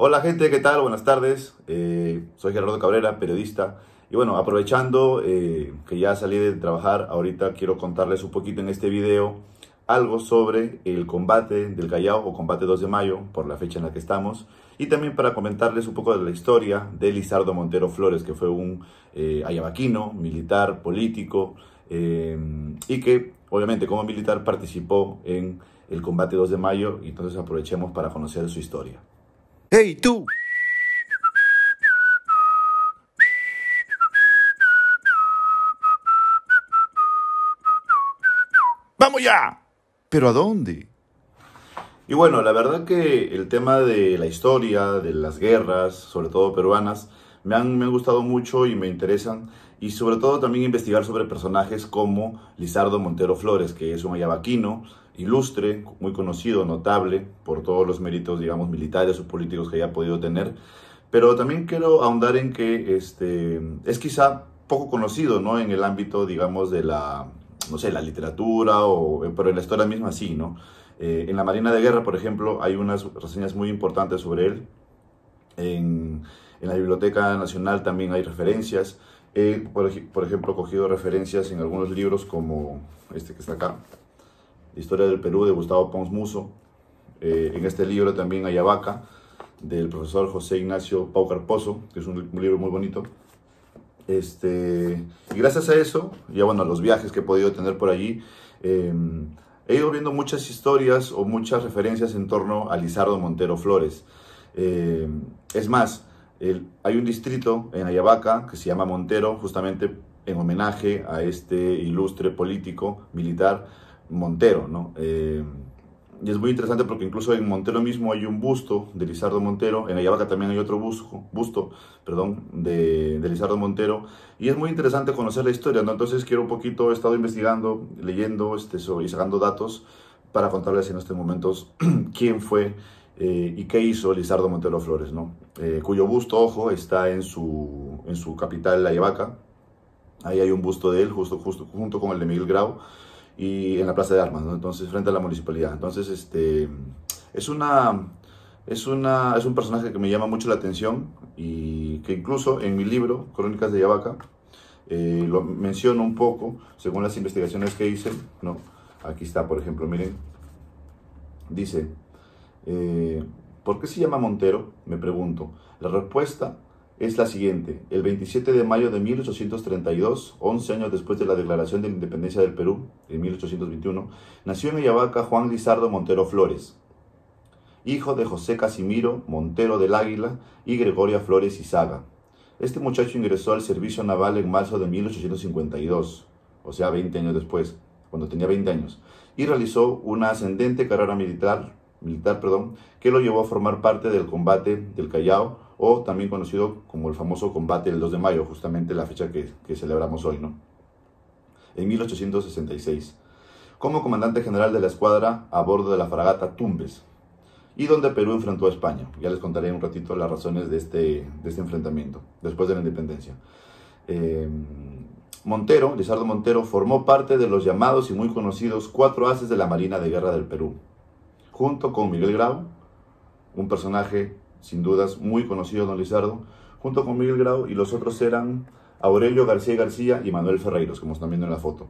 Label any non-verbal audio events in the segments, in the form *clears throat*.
Hola gente, ¿qué tal? Buenas tardes. Eh, soy Gerardo Cabrera, periodista. Y bueno, aprovechando eh, que ya salí de trabajar, ahorita quiero contarles un poquito en este video algo sobre el combate del Callao o combate 2 de mayo, por la fecha en la que estamos. Y también para comentarles un poco de la historia de Lizardo Montero Flores, que fue un eh, ayabaquino, militar, político, eh, y que obviamente como militar participó en el combate 2 de mayo. Y entonces aprovechemos para conocer su historia. ¡Hey, tú! ¡Vamos ya! ¿Pero a dónde? Y bueno, la verdad que el tema de la historia, de las guerras, sobre todo peruanas, me han, me gustado mucho y me interesan. Y sobre todo también investigar sobre personajes como Lizardo Montero Flores, que es un ayabaquino, ilustre, muy conocido, notable por todos los méritos, digamos, militares o políticos que haya podido tener. Pero también quiero ahondar en que este, es quizá poco conocido, ¿no? En el ámbito, digamos, de la, no sé, la literatura, o, pero en la historia misma sí, ¿no? Eh, en la Marina de Guerra, por ejemplo, hay unas reseñas muy importantes sobre él. En, la Biblioteca Nacional también hay referencias. He, por, por ejemplo, cogido referencias en algunos libros como este que está acá, Historia del Perú de Gustavo Pons Muso. Eh, en este libro también Ayabaca, del profesor José Ignacio Pau Carposo, que es un, libro muy bonito. Este, y gracias a eso, ya bueno, a los viajes que he podido tener por allí, em, he ido viendo muchas historias o muchas referencias en torno a Lizardo Montero Flores. Em, es más, hay un distrito en Ayabaca que se llama Montero, justamente en homenaje a este ilustre político militar Montero, ¿no? Eh, y es muy interesante porque incluso en Montero mismo hay un busto de Lizardo Montero, en Ayabaca también hay otro busto, busto perdón, de, Lizardo Montero, y es muy interesante conocer la historia, ¿no? Entonces quiero un poquito, he estado investigando, leyendo este, y sacando datos para contarles en estos momentos *clears throat* quién fue eh, y qué hizo Lizardo Montero Flores, ¿no? Eh, cuyo busto, ojo, está en su, en su capital, Ayabaca, ahí hay un busto de él, justo, justo junto con el de Miguel Grau, y en la Plaza de Armas, entonces frente a la municipalidad. Entonces, este, es una, es una, es un personaje que me llama mucho la atención y que incluso en mi libro Crónicas de Yavaca, eh, lo menciono un poco según las investigaciones que hice, ¿no? Aquí está, por ejemplo, miren, dice, eh, ¿por qué se llama Montero? Me pregunto. La respuesta es la siguiente. El 27 de mayo de 1832, 11 años después de la declaración de la independencia del Perú, en 1821, nació en Ayabaca Juan Lizardo Montero Flores, hijo de José Casimiro Montero del Águila y Gregoria Flores Izaga. Este muchacho ingresó al servicio naval en marzo de 1852, o sea, 20 años después, cuando tenía 20 años, y realizó una ascendente carrera militar, militar perdón, que lo llevó a formar parte del combate del Callao o también conocido como el famoso combate del 2 de mayo, justamente la fecha que, celebramos hoy, ¿no? En 1866, como comandante general de la escuadra a bordo de la fragata Tumbes, y donde Perú enfrentó a España. Ya les contaré un ratito las razones de este, este enfrentamiento, después de la independencia. Em, Montero, Lizardo Montero, formó parte de los llamados y muy conocidos cuatro haces de la Marina de Guerra del Perú, junto con Miguel Grau, un personaje sin dudas muy conocido don Lizardo, junto con Miguel Grau y los otros eran Aurelio García García y Manuel Ferreiros, como están viendo en la foto.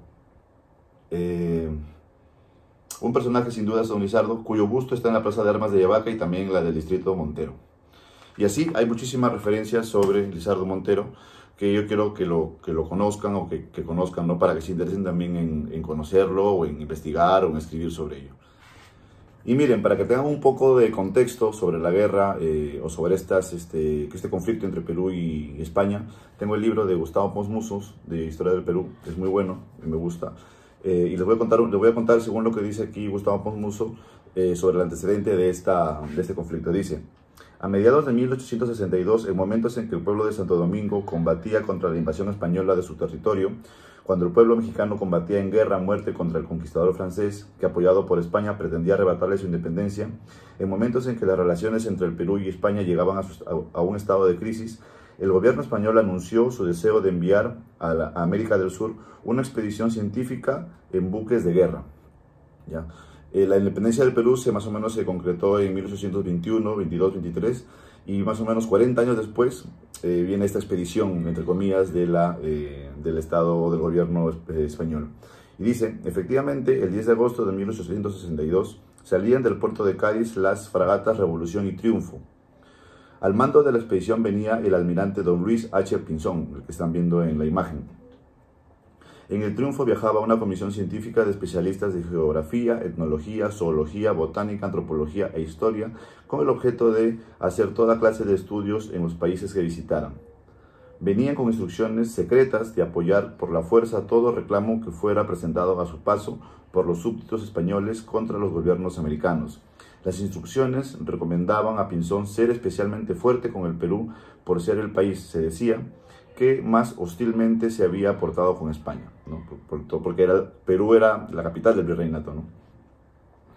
Eh, un personaje sin dudas don Lizardo, cuyo gusto está en la Plaza de Armas de Yavaca y también en la del Distrito Montero. Y así hay muchísimas referencias sobre Lizardo Montero que yo quiero que lo, que lo conozcan o que, conozcan, ¿no? Para que se interesen también en, en conocerlo o en investigar o en escribir sobre ello. Y miren, para que tengan un poco de contexto sobre la guerra eh, o sobre este, este conflicto entre Perú y España, tengo el libro de Gustavo Posmusos de Historia del Perú, que es muy bueno, y me gusta. Eh, y les voy, a contar, voy a contar, según lo que dice aquí Gustavo Pons eh, sobre el antecedente de, esta, de este conflicto. Dice, a mediados de 1862, en momentos en que el pueblo de Santo Domingo combatía contra la invasión española de su territorio, cuando el pueblo mexicano combatía en guerra a muerte contra el conquistador francés, que apoyado por España pretendía arrebatarle su independencia, en momentos en que las relaciones entre el Perú y España llegaban a, un estado de crisis, el gobierno español anunció su deseo de enviar a, América del Sur una expedición científica en buques de guerra. ¿ya? Eh, la independencia del Perú se más o menos se concretó en 1821, 22, 23, y más o menos 40 años después eh, viene esta expedición, entre comillas, de la, eh, del Estado del gobierno eh, español. Y dice, efectivamente, el 10 de agosto de 1862 salían del puerto de Cádiz las fragatas Revolución y Triunfo. Al mando de la expedición venía el almirante don Luis H. Pinzón, el que están viendo en la imagen. En el triunfo viajaba una comisión científica de especialistas de geografía, etnología, zoología, botánica, antropología e historia, con el objeto de hacer toda clase de estudios en los países que visitaran. Venían con instrucciones secretas de apoyar por la fuerza todo reclamo que fuera presentado a su paso por los súbditos españoles contra los gobiernos americanos. Las instrucciones recomendaban a Pinzón ser especialmente fuerte con el Perú por ser el país, se decía, que más hostilmente se había portado con España, porque era, Perú era la capital del virreinato,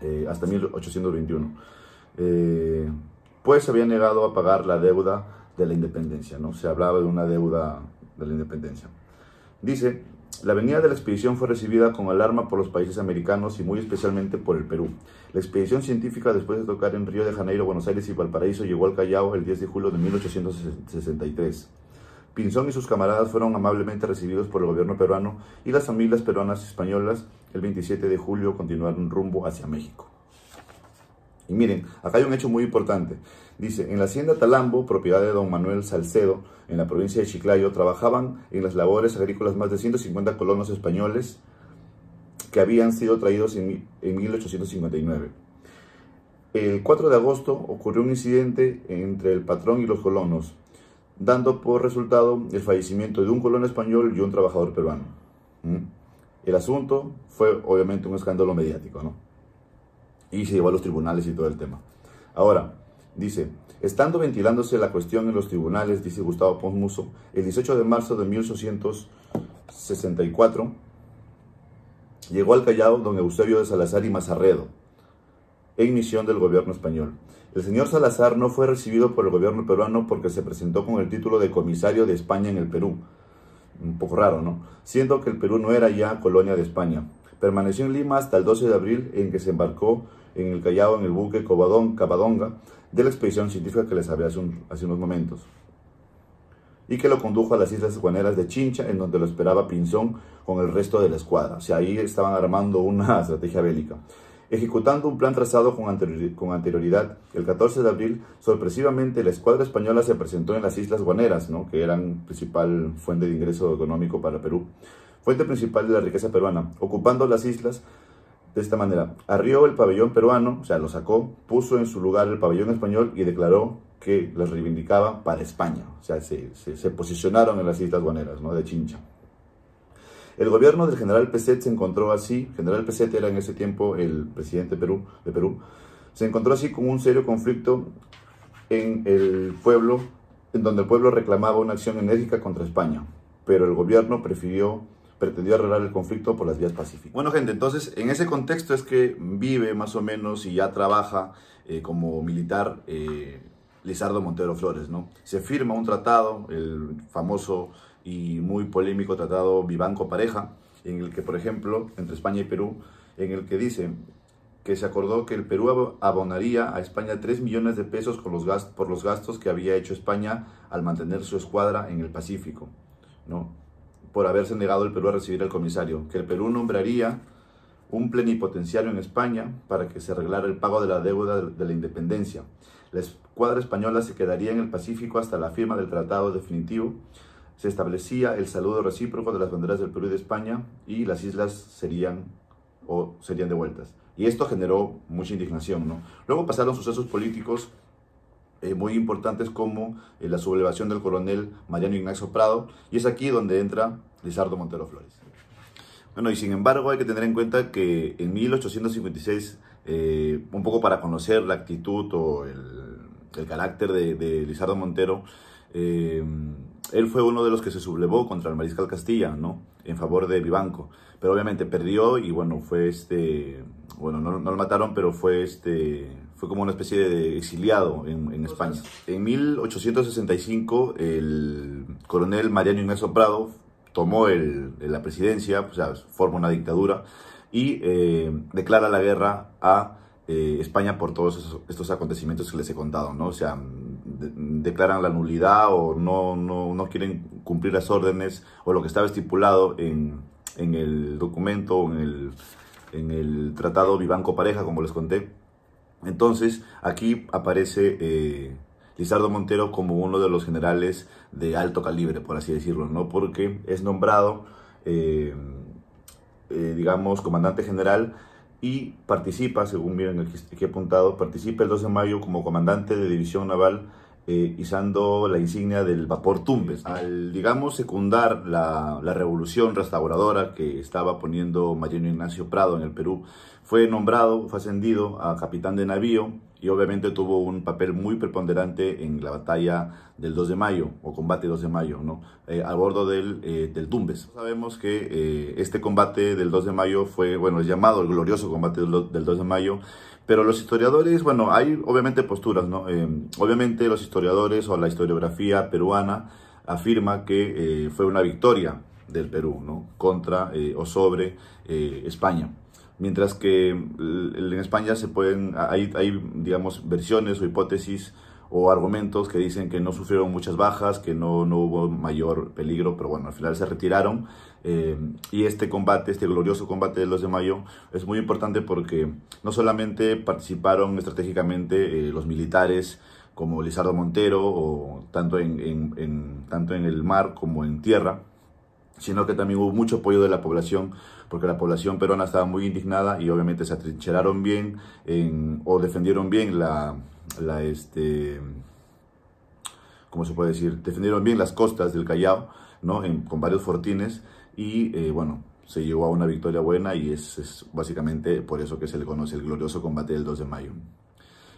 eh, hasta 1821. Eh, pues se había negado a pagar la deuda de la independencia, ¿no? se hablaba de una deuda de la independencia. Dice, la venida de la expedición fue recibida con alarma por los países americanos y muy especialmente por el Perú. La expedición científica, después de tocar en Río de Janeiro, Buenos Aires y Valparaíso, llegó al Callao el 10 de julio de 1863. Pinzón y sus camaradas fueron amablemente recibidos por el gobierno peruano y las familias peruanas y españolas el 27 de julio continuaron rumbo hacia México. Y miren, acá hay un hecho muy importante. Dice, en la hacienda Talambo, propiedad de don Manuel Salcedo, en la provincia de Chiclayo, trabajaban en las labores agrícolas más de 150 colonos españoles que habían sido traídos en, en 1859. El 4 de agosto ocurrió un incidente entre el patrón y los colonos dando por resultado el fallecimiento de un colon español y un trabajador peruano. ¿Mm? El asunto fue obviamente un escándalo mediático, ¿no? Y se llevó a los tribunales y todo el tema. Ahora, dice, estando ventilándose la cuestión en los tribunales, dice Gustavo Ponsmuso, el 18 de marzo de 1864, llegó al Callao don Eusebio de Salazar y Mazarredo, en misión del gobierno español. El señor Salazar no fue recibido por el gobierno peruano porque se presentó con el título de comisario de España en el Perú. Un poco raro, ¿no? Siendo que el Perú no era ya colonia de España. Permaneció en Lima hasta el 12 de abril en que se embarcó en el Callao en el buque Covadonga Cabadonga de la expedición científica que les hablé hace, hace unos momentos y que lo condujo a las Islas Guaneras de Chincha, en donde lo esperaba Pinzón con el resto de la escuadra. O sea, ahí estaban armando una *laughs* estrategia bélica. Ejecutando un plan trazado con, anterioridad, el 14 de abril, sorpresivamente, la escuadra española se presentó en las Islas Guaneras, ¿no? que eran principal fuente de ingreso económico para Perú, fuente principal de la riqueza peruana, ocupando las islas de esta manera. Arrió el pabellón peruano, o sea, lo sacó, puso en su lugar el pabellón español y declaró que las reivindicaba para España. O sea, se, posicionaron en las Islas Guaneras, ¿no? De Chincha. El gobierno del general Peset se encontró así, general Peset era en ese tiempo el presidente de Perú, se encontró así con un serio conflicto en el pueblo, en donde el pueblo reclamaba una acción enérgica contra España, pero el gobierno prefirió pretendió arreglar el conflicto por las vías pacíficas. Bueno, gente, entonces en ese contexto es que vive más o menos y ya trabaja eh, como militar eh, Lizardo Montero Flores, ¿no? Se firma un tratado, el famoso y muy polémico tratado Vivanco Pareja, en el que, por ejemplo, entre España y Perú, en el que dice que se acordó que el Perú abonaría a España 3 millones de pesos por los gastos que había hecho España al mantener su escuadra en el Pacífico, ¿no? por haberse negado el Perú a recibir al comisario, que el Perú nombraría un plenipotenciario en España para que se arreglara el pago de la deuda de la independencia. La escuadra española se quedaría en el Pacífico hasta la firma del tratado definitivo se establecía el saludo recíproco de las banderas del Perú y de España y las islas serían o serían devueltas. Y esto generó mucha indignación. ¿no? Luego pasaron sucesos políticos eh, muy importantes como eh, la sublevación del coronel Mariano Ignacio Prado y es aquí donde entra Lizardo Montero Flores. Bueno, y sin embargo hay que tener en cuenta que en 1856, eh, un poco para conocer la actitud o el, carácter de, Lizardo Montero, él fue uno de los que se sublevó contra el mariscal Castilla, ¿no? En favor de Vivanco. Pero obviamente perdió y bueno, fue este, bueno, no, lo mataron, pero fue este, fue como una especie de exiliado en, España. En 1865, el coronel Mariano Inés Prado tomó el, la presidencia, o sea, forma una dictadura y eh, declara la guerra a eh, España por todos estos acontecimientos que les he contado, ¿no? O sea, declaran la nulidad o no, no, quieren cumplir las órdenes o lo que estaba estipulado en, en el documento, en el, en el tratado Vivanco Pareja, como les conté. Entonces, aquí aparece eh, Lizardo Montero como uno de los generales de alto calibre, por así decirlo, ¿no? Porque es nombrado, eh, eh, digamos, comandante general y participa, según miren aquí, aquí apuntado, participa el 12 de mayo como comandante de división naval eh, izando la insignia del vapor Tumbes. Al, digamos, secundar la, la revolución restauradora que estaba poniendo Mariano Ignacio Prado en el Perú, fue nombrado, fue ascendido a capitán de navío y obviamente tuvo un papel muy preponderante en la batalla del 2 de mayo o combate 2 de mayo, ¿no? Eh, a bordo del, eh, Tumbes. Sabemos que eh, este combate del 2 de mayo fue, bueno, es llamado el glorioso combate del 2 de mayo, pero los historiadores, bueno, hay obviamente posturas, ¿no? obviamente los historiadores o la historiografía peruana afirma que fue una victoria del Perú, ¿no? Contra o sobre España mientras que en España se pueden, hay, digamos, versiones o hipótesis o argumentos que dicen que no sufrieron muchas bajas, que no, no hubo mayor peligro, pero bueno, al final se retiraron. Eh, y este combate, este glorioso combate de los de mayo, es muy importante porque no solamente participaron estratégicamente eh, los militares, como Lizardo Montero, o tanto tanto en el mar como en tierra, sino que también hubo mucho apoyo de la población, porque la población peruana estaba muy indignada y obviamente se atrincheraron bien o defendieron bien la, este, se puede decir? Defendieron bien las costas del Callao, ¿no? con varios fortines y, eh, bueno, se llevó a una victoria buena y es, es básicamente por eso que se le conoce el glorioso combate del 2 de mayo.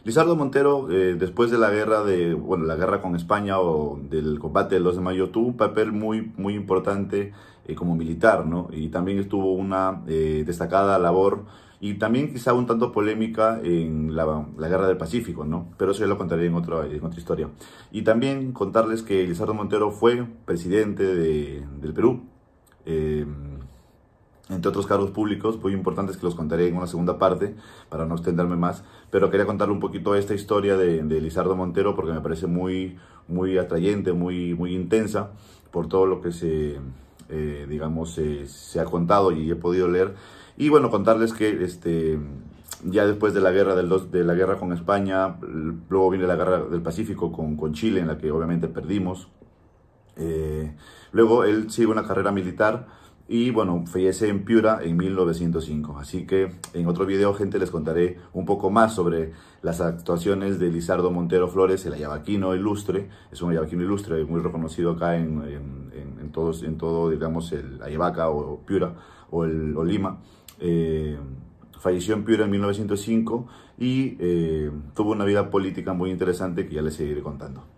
Lizardo Montero, eh, después de la guerra de, bueno, la guerra con España o del combate del 2 de mayo, tuvo un papel muy, muy importante eh, como militar, ¿no? Y también estuvo una eh, destacada labor y también quizá un tanto polémica en la, guerra del Pacífico, ¿no? Pero eso ya lo contaré en otra, en otra historia. Y también contarles que Lizardo Montero fue presidente del Perú entre otros cargos públicos muy importantes que los contaré en una segunda parte para no extenderme más, pero quería contarle un poquito esta historia de, de Lizardo Montero porque me parece muy, muy atrayente, muy, muy intensa por todo lo que se, eh, digamos, se ha contado y he podido leer. Y bueno, contarles que este, ya después de la guerra del de la guerra con España, luego viene la guerra del Pacífico con, Chile, en la que obviamente perdimos. Eh, luego él sigue una carrera militar y bueno, fallece en Piura en 1905. Así que en otro video, gente, les contaré un poco más sobre las actuaciones de Lizardo Montero Flores, el ayabaquino ilustre, es un ayabaquino ilustre muy reconocido acá en, todos, en todo, digamos, el Ayabaca o, Piura o, Lima. Eh, falleció en Piura en 1905 y eh, tuvo una vida política muy interesante que ya les seguiré contando.